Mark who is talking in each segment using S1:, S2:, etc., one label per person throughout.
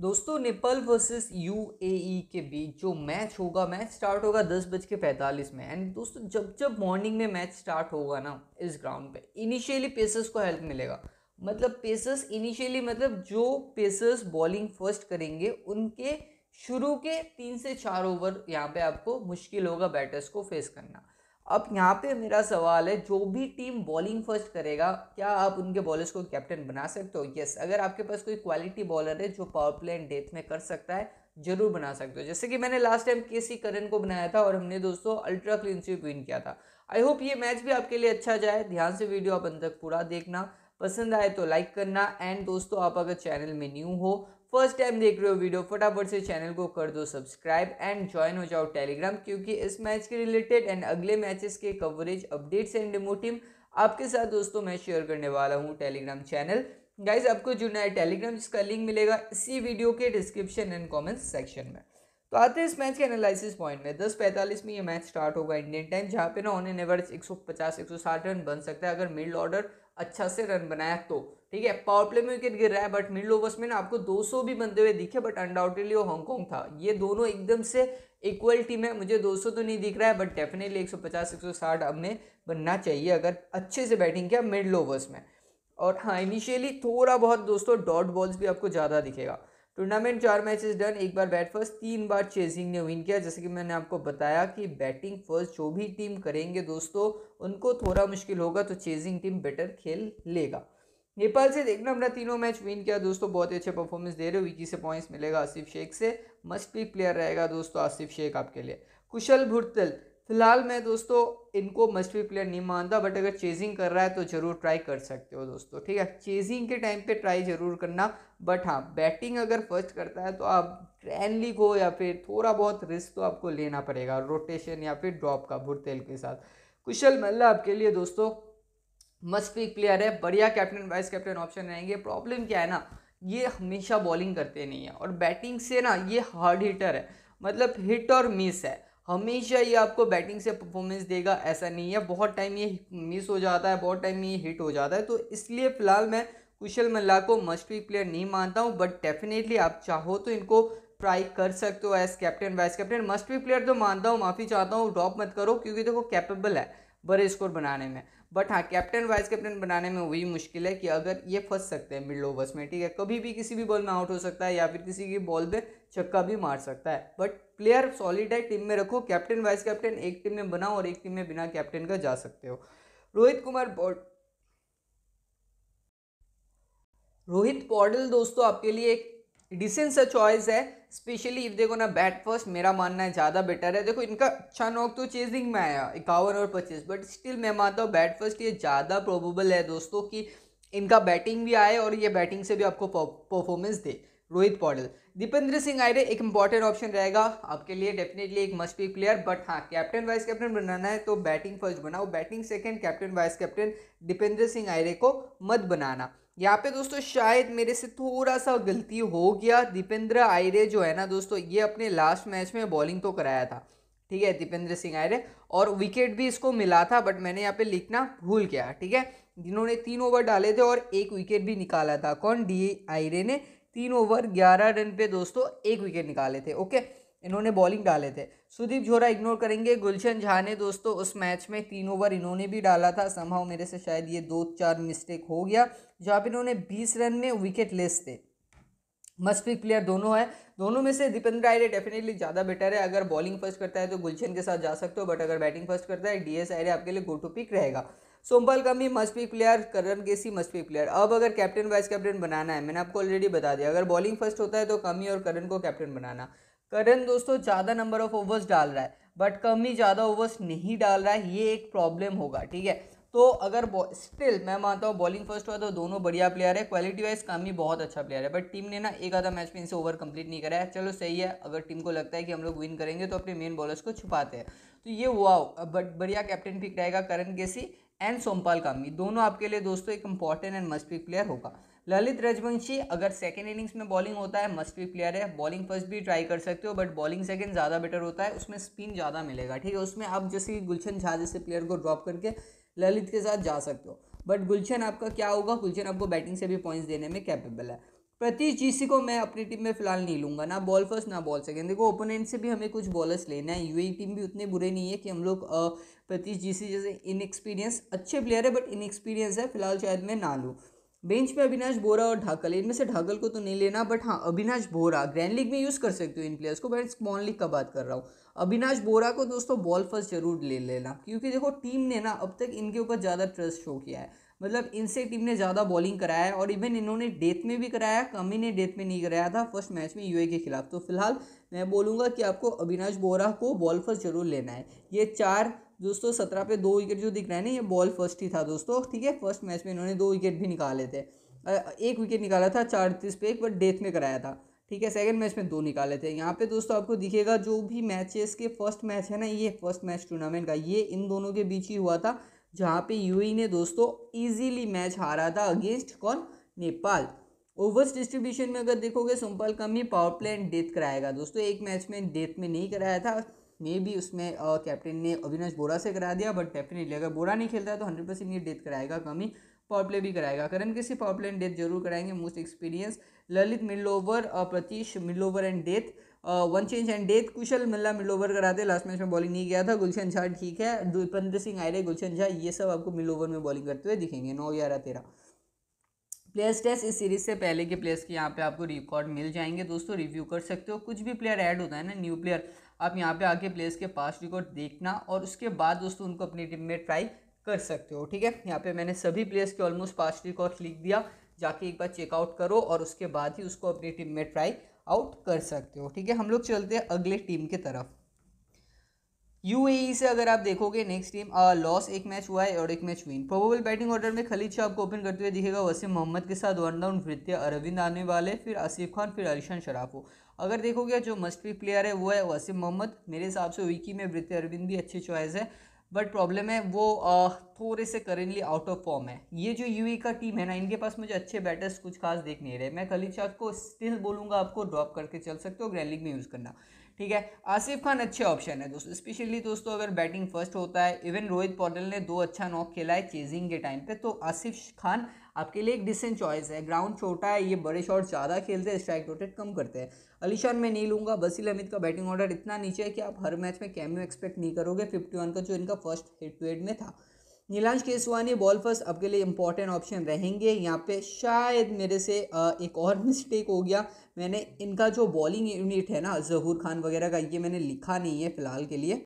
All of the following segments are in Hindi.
S1: दोस्तों नेपाल वर्सेस यूएई के बीच जो मैच होगा मैच स्टार्ट होगा दस बज के पैंतालीस में एंड दोस्तों जब जब मॉर्निंग में मैच स्टार्ट होगा ना इस ग्राउंड पे इनिशियली पेसर्स को हेल्प मिलेगा मतलब पेसर्स इनिशियली मतलब जो पेसर्स बॉलिंग फर्स्ट करेंगे उनके शुरू के तीन से चार ओवर यहाँ पे आपको मुश्किल होगा बैटर्स को फेस करना अब यहाँ पे मेरा सवाल है जो भी टीम बॉलिंग फर्स्ट करेगा क्या आप उनके बॉलर्स को कैप्टन बना सकते हो यस अगर आपके पास कोई क्वालिटी बॉलर है जो पावर प्ले एंड डेथ में कर सकता है जरूर बना सकते हो जैसे कि मैंने लास्ट टाइम के सी करन को बनाया था और हमने दोस्तों अल्ट्रा क्लीन स्वीप विन किया था आई होप ये मैच भी आपके लिए अच्छा जाए ध्यान से वीडियो आप अंत तक पूरा देखना पसंद आए तो लाइक करना एंड दोस्तों आप अगर चैनल में न्यू हो फर्स्ट टाइम देख रहे हो वीडियो फटाफट से चैनल को कर दो सब्सक्राइब एंड ज्वाइन हो जाओ टेलीग्राम क्योंकि इस मैच के रिलेटेड एंड अगले मैचेस के कवरेज अपडेट्स एंड टीम आपके साथ दोस्तों मैं शेयर करने वाला हूँ टेलीग्राम चैनल गाइज आपको जुड़ना है टेलीग्राम जिसका लिंक मिलेगा इसी वीडियो के डिस्क्रिप्शन एंड कॉमेंट सेक्शन में तो आते हैं इस मैच के एनालिसिस पॉइंट में दस पैंतालीस में ये मैच स्टार्ट होगा इंडियन टाइम जहाँ पे ना ऑन एन एक सौ साठ रन बन सकता है अगर मिड ऑर्डर अच्छा से रन बनाया तो ठीक है पावर प्ले में विकेट गिर रहा है बट मिडल ओवर्स में ना आपको 200 भी बनते हुए दिखे बट अनडाउटेडली वो हांगकॉन्ग था ये दोनों एकदम से इक्वल टीम है मुझे 200 तो नहीं दिख रहा है बट डेफिनेटली 150 160 अब में बनना चाहिए अगर अच्छे से बैटिंग किया मिडल ओवर्स में और हाँ इनिशियली थोड़ा बहुत दोस्तों डॉट बॉल्स भी आपको ज़्यादा दिखेगा टूर्नामेंट चार मैचेस डन एक बार बैट फर्स्ट तीन बार चेजिंग ने विन किया जैसे कि मैंने आपको बताया कि बैटिंग फर्स्ट जो भी टीम करेंगे दोस्तों उनको थोड़ा मुश्किल होगा तो चेजिंग टीम बेटर खेल लेगा नेपाल से देखना अपना तीनों मैच विन किया दोस्तों बहुत ही अच्छे परफॉर्मेंस दे रहे हो विकी से पॉइंट्स मिलेगा आसिफ शेख से मस्ट पिक प्लेयर रहेगा दोस्तों आसिफ शेख आपके लिए कुशल भुरतल फिलहाल मैं दोस्तों इनको मस्ट भी प्लेयर नहीं मानता बट अगर चेजिंग कर रहा है तो ज़रूर ट्राई कर सकते हो दोस्तों ठीक है चेजिंग के टाइम पे ट्राई ज़रूर करना बट हाँ बैटिंग अगर फर्स्ट करता है तो आप ग्रैंड लीग हो या फिर थोड़ा बहुत रिस्क तो आपको लेना पड़ेगा रोटेशन या फिर ड्रॉप का भुरतेल के साथ कुशल मल्ला आपके लिए दोस्तों मस्ट भी प्लेयर है बढ़िया कैप्टन वाइस कैप्टन ऑप्शन रहेंगे प्रॉब्लम क्या है ना ये हमेशा बॉलिंग करते नहीं है और बैटिंग से ना ये हार्ड हिटर है मतलब हिट और मिस है हमेशा ये आपको बैटिंग से परफॉर्मेंस देगा ऐसा नहीं है बहुत टाइम ये मिस हो जाता है बहुत टाइम ये हिट हो जाता है तो इसलिए फ़िलहाल मैं कुशल मल्ला को मस्ट वीक प्लेयर नहीं मानता हूँ बट डेफिनेटली आप चाहो तो इनको ट्राई कर सकते हो as captain vice captain must pick player तो मानता हूँ माफ़ी चाहता हूँ ड्रॉप मत करो क्योंकि देखो कैपेबल है बड़े स्कोर बनाने में बट हाँ कैप्टन वाइस कैप्टन बनाने में वही मुश्किल है कि अगर ये फंस सकते हैं मिड ओवर्स में ठीक है कभी भी किसी भी बॉल में आउट हो सकता है या फिर किसी की बॉल पे छक्का भी मार सकता है बट प्लेयर सॉलिड है टीम में रखो कैप्टन वाइस कैप्टन एक टीम में बनाओ और एक टीम में बिना कैप्टन का जा सकते हो रोहित कुमार रोहित पॉडल दोस्तों आपके लिए एक डिसेंट सा चॉइस है स्पेशली इफ देखो ना बैट फर्स्ट मेरा मानना है ज़्यादा बेटर है देखो इनका अच्छा नॉक तो चेजिंग में आया इक्यावन और पच्चीस बट स्टिल मैं मानता हूँ बैट फर्स्ट ये ज़्यादा प्रोबेबल है दोस्तों कि इनका बैटिंग भी आए और ये बैटिंग से भी आपको परफॉर्मेंस दे रोहित पॉडल दीपेंद्र सिंह आयरे एक इंपॉर्टेंट ऑप्शन रहेगा आपके लिए डेफिनेटली एक मस्ट बी प्लेयर बट हाँ कैप्टन वाइस कैप्टन बनाना है तो बैटिंग फर्स्ट बनाओ batting second captain vice captain Dipendra Singh Airee को मत बनाना यहाँ पे दोस्तों शायद मेरे से थोड़ा सा गलती हो गया दीपेंद्र आयरे जो है ना दोस्तों ये अपने लास्ट मैच में बॉलिंग तो कराया था ठीक है दीपेंद्र सिंह आयरे और विकेट भी इसको मिला था बट मैंने यहाँ पे लिखना भूल गया ठीक है जिन्होंने तीन ओवर डाले थे और एक विकेट भी निकाला था कौन डी आयरे ने तीन ओवर ग्यारह रन पे दोस्तों एक विकेट निकाले थे ओके इन्होंने बॉलिंग डाले थे सुदीप झोरा इग्नोर करेंगे गुलशन झा ने दोस्तों उस मैच में तीन ओवर इन्होंने भी डाला था संभव मेरे से शायद ये दो चार मिस्टेक हो गया जहाँ पर इन्होंने बीस रन में विकेट लेस थे पिक प्लेयर दोनों है दोनों में से दीपेंद्र आयरे डेफिनेटली ज़्यादा बेटर है अगर बॉलिंग फर्स्ट करता है तो गुलशन के साथ जा सकते हो बट अगर बैटिंग फर्स्ट करता है डीएस आयर आपके लिए गो टू पिक रहेगा सोमपाल का भी must pick player Karan KC must pick player अब अगर कैप्टन वाइस कैप्टन बनाना है मैंने आपको ऑलरेडी बता दिया अगर बॉलिंग फर्स्ट होता है तो कमी और करण को कैप्टन बनाना करण दोस्तों ज़्यादा नंबर ऑफ ओवर्स डाल रहा है बट कम ही ज़्यादा ओवर्स नहीं डाल रहा है ये एक प्रॉब्लम होगा ठीक है तो अगर स्टिल मैं मानता हूँ बॉलिंग फर्स्ट हुआ तो दोनों बढ़िया प्लेयर है क्वालिटी वाइज ही बहुत अच्छा प्लेयर है बट टीम ने ना एक आधा मैच में इनसे ओवर कंप्लीट नहीं कराया है चलो सही है अगर टीम को लगता है कि हम लोग विन करेंगे तो अपने मेन बॉलर्स को छुपाते हैं तो ये हुआ बट बढ़िया कैप्टन पिक रहेगा करण केसी एंड सोमपाल कामी दोनों आपके लिए दोस्तों एक important and must pick player होगा ललित रजवंशी अगर सेकेंड इनिंग्स में बॉलिंग होता है मस्ट भी प्लेयर है बॉलिंग फर्स्ट भी ट्राई कर सकते हो बट बॉलिंग सेकेंड ज़्यादा बेटर होता है उसमें स्पिन ज़्यादा मिलेगा ठीक है उसमें आप जैसे गुलशन झा जैसे प्लेयर को ड्रॉप करके ललित के साथ जा सकते हो बट गुलशन आपका क्या होगा गुलशन आपको बैटिंग से भी पॉइंट्स देने में कैपेबल है प्रतीश जीसी को मैं अपनी टीम में फिलहाल नहीं लूँगा ना बॉल फर्स्ट ना बॉल सेकेंड देखो ओपोनेंट से भी हमें कुछ बॉलर्स लेने हैं यूएई टीम e भी उतने बुरे नहीं है कि हम लोग प्रतीश जीसी जैसे इनएक्सपीरियंस अच्छे प्लेयर है बट इनएक्सपीरियंस है फिलहाल शायद मैं ना लूँ बेंच पे अविनाश बोरा और ढाकल इनमें से ढाकल को तो नहीं लेना बट हाँ अविनाश बोरा ग्रैंड लीग में यूज़ कर सकते हो इन प्लेयर्स को बट स्मॉल लीग का बात कर रहा हूँ अविनाश बोरा को दोस्तों बॉल फर्स्ट जरूर ले लेना क्योंकि देखो टीम ने ना अब तक इनके ऊपर ज़्यादा ट्रस्ट शो किया है मतलब इनसे टीम ने ज़्यादा बॉलिंग कराया है और इवन इन्होंने डेथ में भी कराया कमी ने डेथ में नहीं कराया था फर्स्ट मैच में यूए के खिलाफ तो फिलहाल मैं बोलूँगा कि आपको अविनाश बोरा को बॉल फर्स्ट जरूर लेना है ये चार दोस्तों सत्रह पे दो विकेट जो दिख रहा है ना ये बॉल फर्स्ट ही था दोस्तों ठीक है फर्स्ट मैच में इन्होंने दो विकेट भी निकाले थे एक विकेट निकाला था चार तीस पे एक बार डेथ में कराया था ठीक है सेकंड मैच में दो निकाले थे यहाँ पे दोस्तों आपको दिखेगा जो भी मैचेस के फर्स्ट मैच है ना ये फर्स्ट मैच टूर्नामेंट का ये इन दोनों के बीच ही हुआ था जहाँ पे यू e ने दोस्तों इजीली मैच हारा था अगेंस्ट कौन नेपाल ओवर्स डिस्ट्रीब्यूशन में अगर देखोगे सिंपल कम ही पावर प्ले डेथ कराएगा दोस्तों एक मैच में डेथ में नहीं कराया था मे भी उसमें कैप्टन ने अविनाश बोरा से करा दिया बट डेफिनेटली अगर बोरा नहीं खेलता है तो हंड्रेड परसेंट ये डेथ कराएगा कमी पावर प्ले भी कराएगा करण के सिर्फ पावर प्ले एंड डेथ जरूर कराएंगे मोस्ट एक्सपीरियंस ललित मिलोवर प्रतीश मिलोवर and death one change and death Kushal Malla मिलोवर कराते लास्ट मैच में बॉलिंग नहीं किया था गुलशन झा ठीक है दुपेंद्र सिंह आयरे गुलशन झा ये सब आपको मिलोवर में बॉलिंग करते हुए दिखेंगे नौ ग्यारह तेरह प्लेयर्स टेस्ट इस सीरीज से पहले के प्लेयर्स के यहाँ पे आपको रिकॉर्ड मिल जाएंगे दोस्तों रिव्यू कर सकते हो कुछ भी प्लेयर ऐड होता है ना न्यू प्लेयर आप यहाँ पे आके प्लेयर्स के पास रिकॉर्ड देखना और उसके बाद दोस्तों उनको अपनी टीम में ट्राई कर सकते हो ठीक है यहाँ पे मैंने सभी प्लेयर्स के ऑलमोस्ट पास्ट रिकॉर्ड लिख दिया जाके एक बार चेकआउट करो और उसके बाद ही उसको अपनी टीम में ट्राई आउट कर सकते हो ठीक है हम लोग चलते हैं अगले टीम की तरफ यूएई से अगर आप देखोगे नेक्स्ट टीम लॉस एक मैच हुआ है और एक match win probable batting order में खलीद शाह आपको ओपन करते हुए दिखेगा वसीम मोहम्मद के साथ वन डाउन वृत्य अरविंद आने वाले फिर आसिफ खान फिर अलीशान शराफो अगर देखोगे जो मस्ट पी प्लेयर है वो है वसीम मोहम्मद मेरे हिसाब से विकी में वृत्य अरविंद भी अच्छी चॉइस है बट प्रॉब्लम है वो थोड़े से करेंटली आउट ऑफ फॉर्म है ये जो यू का टीम है ना इनके पास मुझे अच्छे बैटर्स कुछ खास देख नहीं रहे मैं खलीद शाह को स्टिल बोलूँगा आपको ड्रॉप करके चल सकते हो ग्रैंड लीग में यूज़ करना ठीक है आसिफ खान अच्छे ऑप्शन है दोस्तों स्पेशली दोस्तों अगर बैटिंग फर्स्ट होता है इवन रोहित पॉडल ने दो अच्छा नॉक खेला है चेजिंग के टाइम पे तो आसिफ खान आपके लिए एक डिसेंट चॉइस है ग्राउंड छोटा है ये बड़े शॉट ज़्यादा खेलते हैं स्ट्राइक रोटेट कम करते हैं अलीशान मैं नहीं लूँगा बसील अमित का बैटिंग ऑर्डर इतना नीचे है कि आप हर मैच में कैम्यू एक्सपेक्ट नहीं करोगे फिफ्टी वन का जो इनका फर्स्ट हेड टू हेड में था नीलांश केसवानी बॉल फर्स्ट आपके लिए इंपॉर्टेंट ऑप्शन रहेंगे यहाँ पे शायद मेरे से एक और मिस्टेक हो गया मैंने इनका जो बॉलिंग यूनिट है ना जहूर खान वगैरह का ये मैंने लिखा नहीं है फ़िलहाल के लिए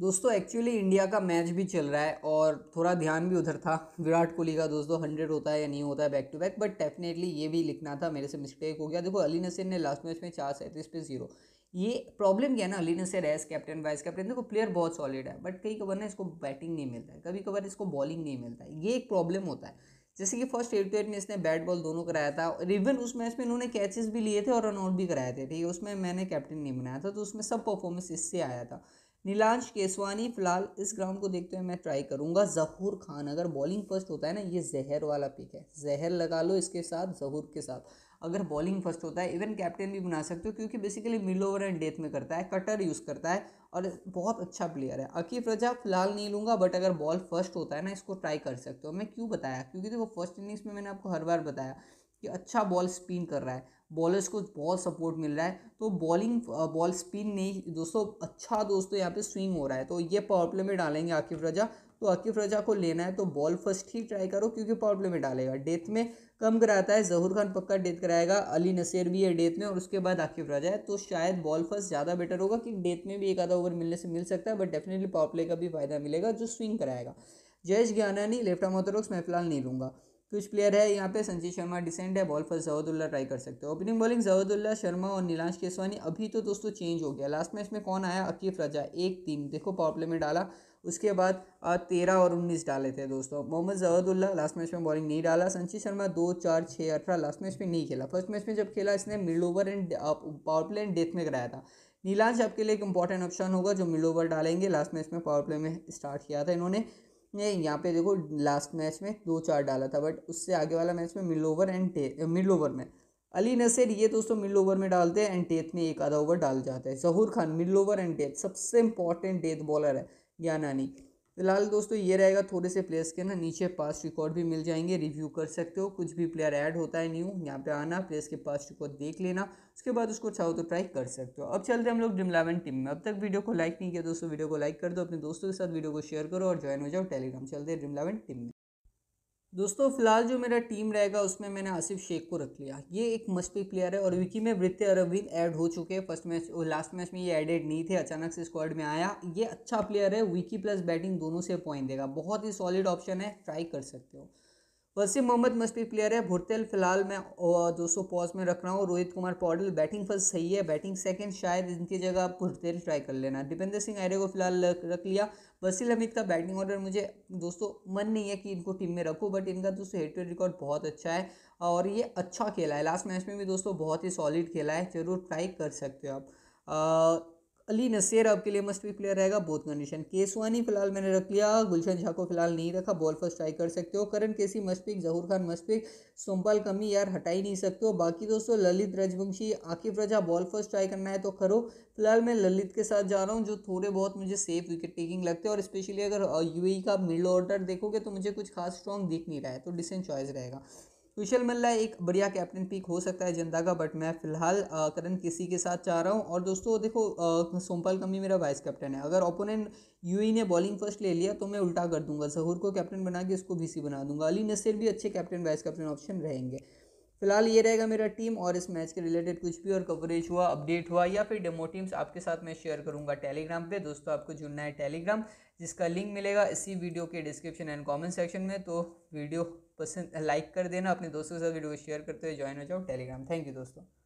S1: दोस्तों एक्चुअली इंडिया का मैच भी चल रहा है और थोड़ा ध्यान भी उधर था विराट कोहली का दोस्तों हंड्रेड होता है या नहीं होता है back to back but definitely ये भी लिखना था मेरे से मिस्टेक हो गया देखो अली नसीन ने लास्ट मैच में चार सैंतीस पे जीरो ये प्रॉब्लम क्या है ना लिनस से एज कैप्टन वाइस कैप्टन देखो प्लेयर बहुत सॉलिड है बट कई कबार ना इसको बैटिंग नहीं मिलता है कभी कभार इसको बॉलिंग नहीं मिलता है ये एक प्रॉब्लम होता है जैसे कि फर्स्ट एट टू एट में इसने बैट बॉल दोनों कराया था और इवन उस मैच में इन्होंने कैचेस भी लिए थे और रन आउट भी कराए थे ठीक है उसमें मैंने कैप्टन नहीं बनाया था तो उसमें सब परफॉर्मेंस इससे आया था नीलांश केसवानी फिलहाल इस ग्राउंड को देखते हुए मैं ट्राई करूंगा जहूर खान अगर बॉलिंग फर्स्ट होता है ना ये जहर वाला पिक है जहर लगा लो इसके साथ जहूर के साथ अगर बॉलिंग फर्स्ट होता है इवन कैप्टन भी बना सकते हो क्योंकि basically mid over and death में करता है कटर यूज़ करता है और बहुत अच्छा प्लेयर है अकीफ रजा फिलहाल नहीं लूँगा बट अगर बॉल फर्स्ट होता है ना इसको ट्राई कर सकते हो मैं क्यों बताया क्योंकि देखो फर्स्ट इनिंग्स में मैंने आपको हर बार बताया कि अच्छा बॉल स्पिन कर रहा है बॉलर्स को बहुत सपोर्ट मिल रहा है तो बॉलिंग बॉल स्पिन नहीं दोस्तों अच्छा दोस्तों यहाँ पे स्विंग हो रहा है तो ये पावर प्ले में डालेंगे आकिफ रजा तो आकिफ रजा को लेना है तो बॉल फर्स्ट ही ट्राई करो क्योंकि पावर प्ले में डालेगा डेथ में कम कराता है जहूर खान पक्का डेथ कराएगा अली नसीर भी है डेथ में और उसके बाद आकिफ रजा है तो शायद बॉल फर्स्ट ज़्यादा बेटर होगा कि डेथ में भी एक आधा ओवर मिलने से मिल सकता है बट डेफिनेटली पावर प्ले का भी फायदा मिलेगा जो स्विंग कराएगा जयेश ज्ञानानी लेफ्ट आर्म ऑर्थोडॉक्स मैं फिलहाल नहीं लूँगा कुछ प्लेयर है यहाँ पे संजय शर्मा डिसेंड है बॉल पर जवदुल्ला ट्राई कर सकते हो ओपनिंग बॉलिंग जहदुल्ला शर्मा और नीलांश केसवानी अभी तो दोस्तों चेंज हो गया लास्ट मैच में कौन आया अकीफ रजा एक टीम देखो पावर प्ले में डाला उसके बाद तेरह और उन्नीस डाले थे दोस्तों मोहम्मद जवदुल्ला लास्ट मैच में बॉलिंग नहीं डाला संजीत शर्मा दो चार छः अठारह लास्ट मैच में नहीं खेला फर्स्ट मैच में जब खेला इसने mid over and power play and death में कराया था नीलांश आपके लिए एक इंपॉर्टेंट ऑप्शन होगा जो मिड ओवर डालेंगे लास्ट मैच में पावर प्ले में स्टार्ट किया था इन्होंने ने यहाँ पे देखो लास्ट मैच में दो चार डाला था बट उससे आगे वाला मैच में mid over and mid over में अली नसर ये दोस्तों मिड ओवर में डालते हैं एंड टेथ में एक आधा ओवर डाल जाता है Zahoor Khan mid over and death सबसे इंपॉर्टेंट डेथ बॉलर है ज्ञानानी फिलहाल दोस्तों ये रहेगा थोड़े से प्लेयर्स के ना नीचे पास रिकॉर्ड भी मिल जाएंगे रिव्यू कर सकते हो कुछ भी प्लेयर ऐड होता है न्यू यहाँ पे आना प्लेयर्स के पास रिकॉर्ड देख लेना उसके बाद उसको चाहो अच्छा तो ट्राई कर सकते हो अब चलते हैं हम लोग ड्रीम इलेवन टीम में अब तक वीडियो को लाइक नहीं किया दोस्तों वीडियो को लाइक कर दो अपने दोस्तों के साथ वीडियो को शेयर करो और ज्वाइन हो जाओ टेलीग्राम चलते हैं ड्रीम इलेवन टीम में दोस्तों फिलहाल जो मेरा टीम रहेगा उसमें मैंने आसिफ शेख को रख लिया ये एक मस्ती प्लेयर है और विकी में वृत्य अरविंद ऐड हो चुके हैं फर्स्ट मैच और लास्ट मैच में ये एडेड नहीं थे अचानक से स्क्वाड में आया ये अच्छा प्लेयर है विकी प्लस बैटिंग दोनों से पॉइंट देगा बहुत ही सॉलिड ऑप्शन है ट्राई कर सकते हो वसीम मोहम्मद मस्ट भी प्लेयर है भुरतेल फिलहाल मैं दो सौ पॉज में रख रहा हूँ रोहित कुमार पॉडल बैटिंग फर्स्ट सही है बैटिंग सेकंड शायद इनकी जगह आप भुरतेल ट्राई कर लेना दीपेंद्र सिंह आर्य को फिलहाल रख लिया वसील हमीद का बैटिंग ऑर्डर मुझे दोस्तों मन नहीं है कि इनको टीम में रखो बट इनका दोस्तों हेड टू रिकॉर्ड बहुत अच्छा है और ये अच्छा खेला है लास्ट मैच में भी दोस्तों बहुत ही सॉलिड खेला है जरूर ट्राई कर सकते हो आप अली नसीर आपके लिए मस्ट भी प्लेयर रहेगा बोथ कंडीशन केसवानी फिलहाल मैंने रख लिया गुलशन झा को फिलहाल नहीं रखा बॉल फर्स्ट ट्राई कर सकते हो Karan KC must pick Zahoor Khan must pick Sompal कमी यार हटा ही नहीं सकते हो बाकी दोस्तों Lalit Rajbanshi Aakif Raza ball first try करना है तो करो फिलहाल मैं ललित के साथ जा रहा हूँ जो थोड़े बहुत मुझे सेफ विकेट टेकिंग लगते हैं और स्पेशली अगर यू e का मिडल ऑर्डर देखोगे तो मुझे कुछ खास स्ट्रॉन्ग दिख नहीं रहा है तो डिसेंट चॉइस रहेगा कुशल मल्ला एक बढ़िया कैप्टन पिक हो सकता है जनता का बट मैं फिलहाल करण किसी के साथ चाह रहा हूँ और दोस्तों देखो सोमपाल कमी मेरा वाइस कैप्टन है अगर ओपोनेंट यू e ने बॉलिंग फर्स्ट ले लिया तो मैं उल्टा कर दूंगा जहूर को कैप्टन बना के उसको बीसी बना दूंगा अली नसीर भी अच्छे कैप्टन वाइस कैप्टन ऑप्शन रहेंगे फिलहाल ये रहेगा मेरा टीम और इस मैच के रिलेटेड कुछ भी और कवरेज हुआ अपडेट हुआ या फिर डेमो टीम्स आपके साथ मैं शेयर करूंगा टेलीग्राम पे दोस्तों आपको जुड़ना है टेलीग्राम जिसका लिंक मिलेगा इसी वीडियो के डिस्क्रिप्शन एंड कमेंट सेक्शन में तो वीडियो पसंद लाइक कर देना अपने दोस्तों के साथ वीडियो शेयर करते हुए ज्वाइन हो जाओ टेलीग्राम थैंक यू दोस्तों